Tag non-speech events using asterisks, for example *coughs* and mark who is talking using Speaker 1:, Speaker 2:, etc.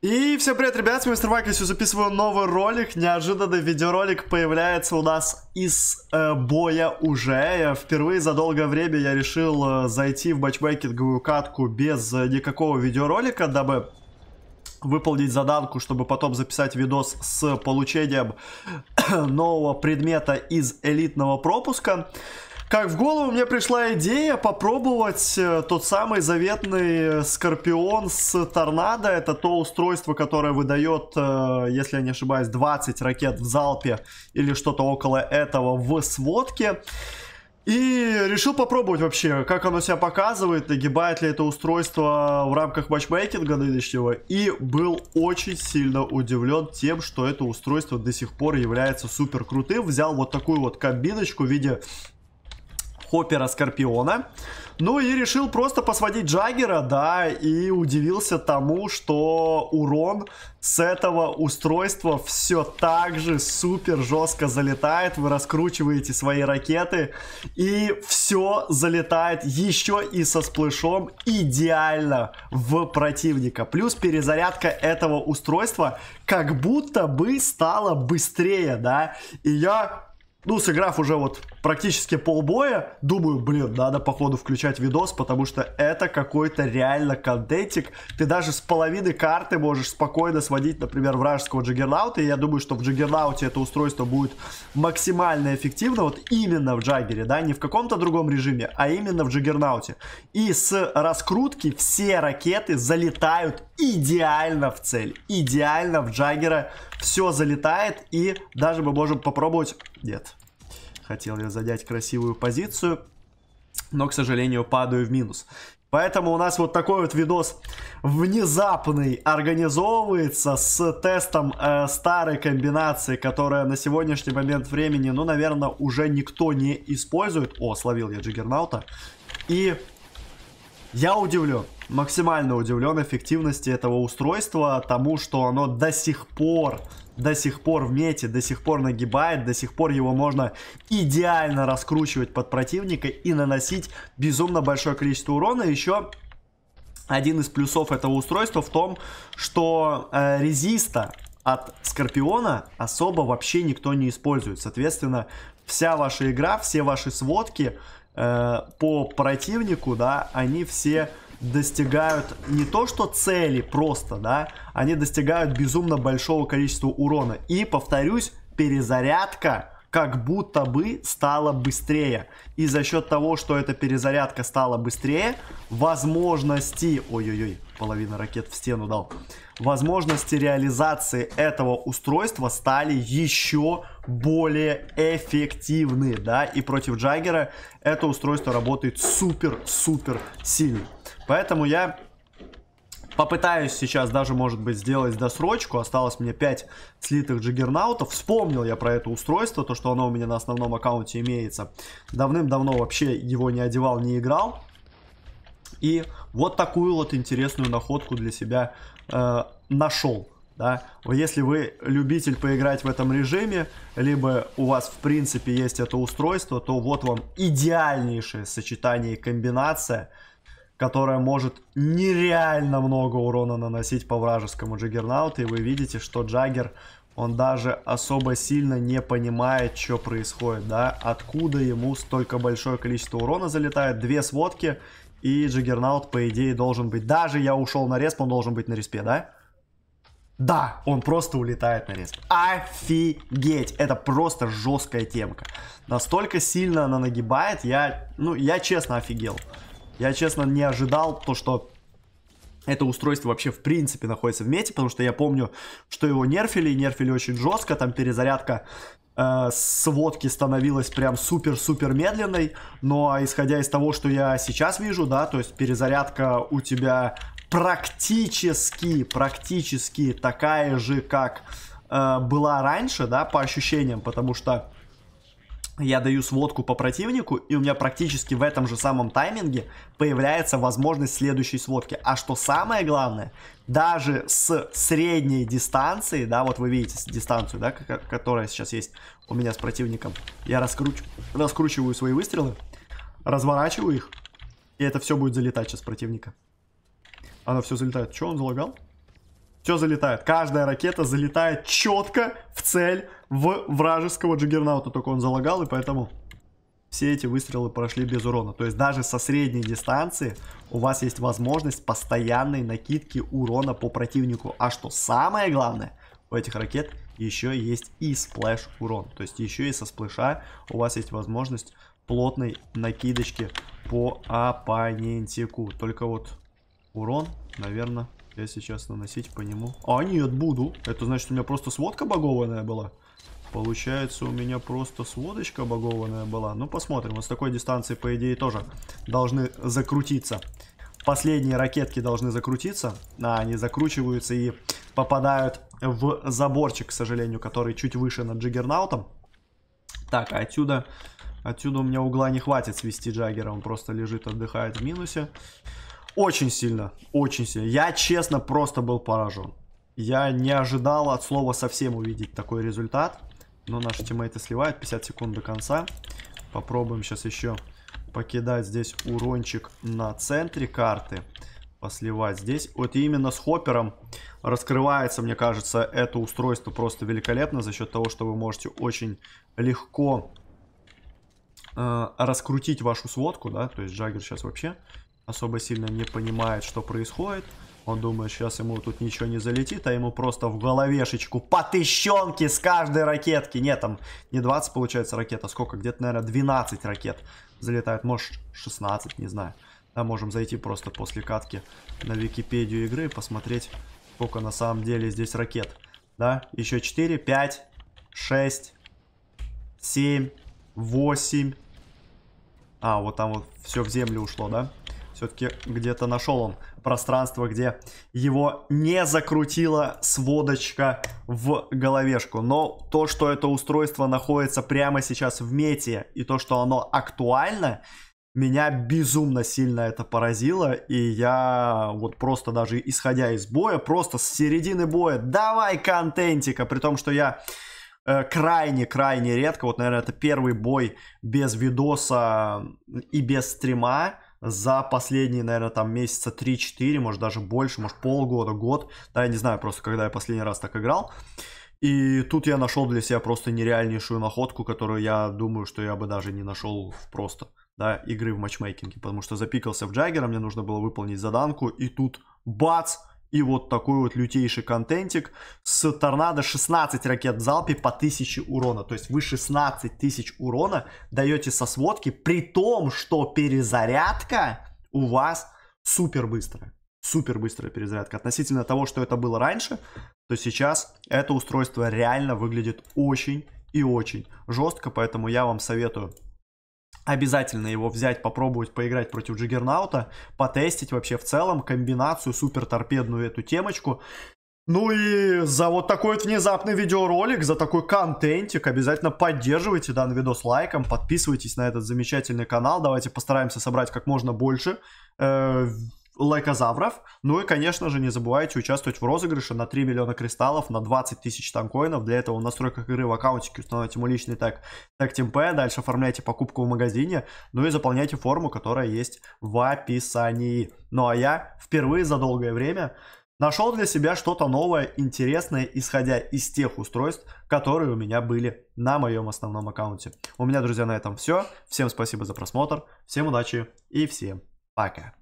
Speaker 1: И всем привет, ребят, с вами Мистер Майк, я записываю новый ролик. Неожиданно видеоролик появляется у нас из э, боя уже. Впервые за долгое время я решил э, зайти в матчмейкинговую катку без э, никакого видеоролика, дабы выполнить заданку, чтобы потом записать видос с получением *coughs* нового предмета из элитного пропуска как в голову мне пришла идея попробовать э, тот самый заветный э, Скорпион с Торнадо. Это то устройство, которое выдает, э, если я не ошибаюсь, 20 ракет в залпе или что-то около этого в сводке. И решил попробовать вообще, как оно себя показывает, нагибает ли это устройство в рамках матчмейкинга нынешнего. И был очень сильно удивлен тем, что это устройство до сих пор является супер крутым. Взял вот такую вот кабиночку в виде хоппера Скорпиона. Ну и решил просто посводить Джаггера, да, и удивился тому, что урон с этого устройства все так же супер жестко залетает. Вы раскручиваете свои ракеты, и все залетает еще и со сплэшом идеально в противника. Плюс перезарядка этого устройства как будто бы стала быстрее, да. И я, ну, сыграв уже вот практически полбоя, думаю, блин, надо походу включать видос, потому что это какой-то реально контентик. Ты даже с половины карты можешь спокойно сводить, например, вражеского джаггернаута, и я думаю, что в джаггернауте это устройство будет максимально эффективно, вот именно в джаггере, да, не в каком-то другом режиме, а именно в джаггернауте. И с раскрутки все ракеты залетают идеально в цель, идеально в джаггера все залетает, и даже мы можем попробовать... Нет, Хотел я занять красивую позицию, но, к сожалению, падаю в минус. Поэтому у нас вот такой вот видос внезапный организовывается с тестом э, старой комбинации, которая на сегодняшний момент времени, ну, наверное, уже никто не использует. О, словил я джиггернаута. И я удивлен, максимально удивлен эффективности этого устройства, тому, что оно до сих пор до сих пор в мете, до сих пор нагибает, до сих пор его можно идеально раскручивать под противника и наносить безумно большое количество урона. Еще один из плюсов этого устройства в том, что э, резиста от Скорпиона особо вообще никто не использует. Соответственно, вся ваша игра, все ваши сводки Э, по противнику, да, они все достигают не то что цели просто, да, они достигают безумно большого количества урона. И, повторюсь, перезарядка как будто бы стало быстрее. И за счет того, что эта перезарядка стала быстрее, возможности... Ой-ой-ой, половина ракет в стену дал. Возможности реализации этого устройства стали еще более эффективны, да, и против Джаггера это устройство работает супер-супер сильно. Поэтому я Попытаюсь сейчас даже, может быть, сделать досрочку. Осталось мне 5 слитых джиггернаутов. Вспомнил я про это устройство, то, что оно у меня на основном аккаунте имеется. Давным-давно вообще его не одевал, не играл. И вот такую вот интересную находку для себя э, нашел. Да? Если вы любитель поиграть в этом режиме, либо у вас в принципе есть это устройство, то вот вам идеальнейшее сочетание и комбинация которая может нереально много урона наносить по вражескому Джаггернауту. И вы видите, что Джаггер, он даже особо сильно не понимает, что происходит, да. Откуда ему столько большое количество урона залетает. Две сводки, и Джаггернаут, по идее, должен быть... Даже я ушел на респ, он должен быть на респе, да? Да, он просто улетает на респ. Офигеть! Это просто жесткая темка. Настолько сильно она нагибает, я... Ну, я честно офигел. Я, честно, не ожидал то, что это устройство вообще в принципе находится в мете, потому что я помню, что его нерфили, и нерфили очень жестко, там перезарядка э, сводки становилась прям супер-супер медленной, но ну, а исходя из того, что я сейчас вижу, да, то есть перезарядка у тебя практически, практически такая же, как э, была раньше, да, по ощущениям, потому что я даю сводку по противнику, и у меня практически в этом же самом тайминге появляется возможность следующей сводки. А что самое главное, даже с средней дистанции, да, вот вы видите дистанцию, да, которая сейчас есть у меня с противником, я раскруч... раскручиваю свои выстрелы, разворачиваю их, и это все будет залетать сейчас противника. Она все залетает. Что он залагал? Все залетает. Каждая ракета залетает четко в цель в вражеского джиггернаута. Только он залагал, и поэтому все эти выстрелы прошли без урона. То есть даже со средней дистанции у вас есть возможность постоянной накидки урона по противнику. А что самое главное, у этих ракет еще есть и сплэш урон. То есть еще и со сплэша у вас есть возможность плотной накидочки по оппонентику. Только вот урон, наверное, я сейчас наносить по нему? А, нет, буду. Это значит, у меня просто сводка багованная была? Получается, у меня просто сводочка багованная была. Ну, посмотрим. Вот с такой дистанции, по идее, тоже должны закрутиться. Последние ракетки должны закрутиться. А, они закручиваются и попадают в заборчик, к сожалению, который чуть выше над джиггернаутом. Так, отсюда... Отсюда у меня угла не хватит свести джаггера. Он просто лежит, отдыхает в минусе. Очень сильно, очень сильно. Я, честно, просто был поражен. Я не ожидал от слова совсем увидеть такой результат. Но наши тиммейты сливают. 50 секунд до конца. Попробуем сейчас еще покидать здесь урончик на центре карты. Посливать здесь. Вот именно с хоппером раскрывается, мне кажется, это устройство просто великолепно. За счет того, что вы можете очень легко э, раскрутить вашу сводку. да, То есть Джаггер сейчас вообще особо сильно не понимает, что происходит. Он думает, сейчас ему тут ничего не залетит, а ему просто в головешечку по тыщенке с каждой ракетки. Нет, там не 20 получается ракет, а сколько? Где-то, наверное, 12 ракет залетает. Может, 16, не знаю. Да, можем зайти просто после катки на Википедию игры и посмотреть, сколько на самом деле здесь ракет. Да, еще 4, 5, 6, 7, 8. А, вот там вот все в землю ушло, да? Все-таки где-то нашел он пространство, где его не закрутила сводочка в головешку. Но то, что это устройство находится прямо сейчас в мете и то, что оно актуально, меня безумно сильно это поразило, и я вот просто даже исходя из боя, просто с середины боя, давай контентика, при том, что я крайне-крайне э, редко, вот, наверное, это первый бой без видоса и без стрима, за последние, наверное, там месяца 3-4, может даже больше, может полгода, год. Да, я не знаю просто, когда я последний раз так играл. И тут я нашел для себя просто нереальнейшую находку, которую я думаю, что я бы даже не нашел просто, да, игры в матчмейкинге. Потому что запикался в Джаггера, мне нужно было выполнить заданку, и тут бац, и вот такой вот лютейший контентик с торнадо 16 ракет в залпе по 1000 урона. То есть вы 16 тысяч урона даете со сводки, при том, что перезарядка у вас супер быстрая. Супер быстрая перезарядка. Относительно того, что это было раньше, то сейчас это устройство реально выглядит очень и очень жестко, поэтому я вам советую обязательно его взять, попробовать поиграть против Джиггернаута, потестить вообще в целом комбинацию, супер торпедную эту темочку. Ну и за вот такой вот внезапный видеоролик, за такой контентик обязательно поддерживайте данный видос лайком, подписывайтесь на этот замечательный канал, давайте постараемся собрать как можно больше э, лайкозавров. Ну и, конечно же, не забывайте участвовать в розыгрыше на 3 миллиона кристаллов, на 20 тысяч танкоинов. Для этого в настройках игры в аккаунтике установите мой личный тег TagTeamP, дальше оформляйте покупку в магазине, ну и заполняйте форму, которая есть в описании. Ну а я впервые за долгое время нашел для себя что-то новое, интересное, исходя из тех устройств, которые у меня были на моем основном аккаунте. У меня, друзья, на этом все. Всем спасибо за просмотр, всем удачи и всем пока.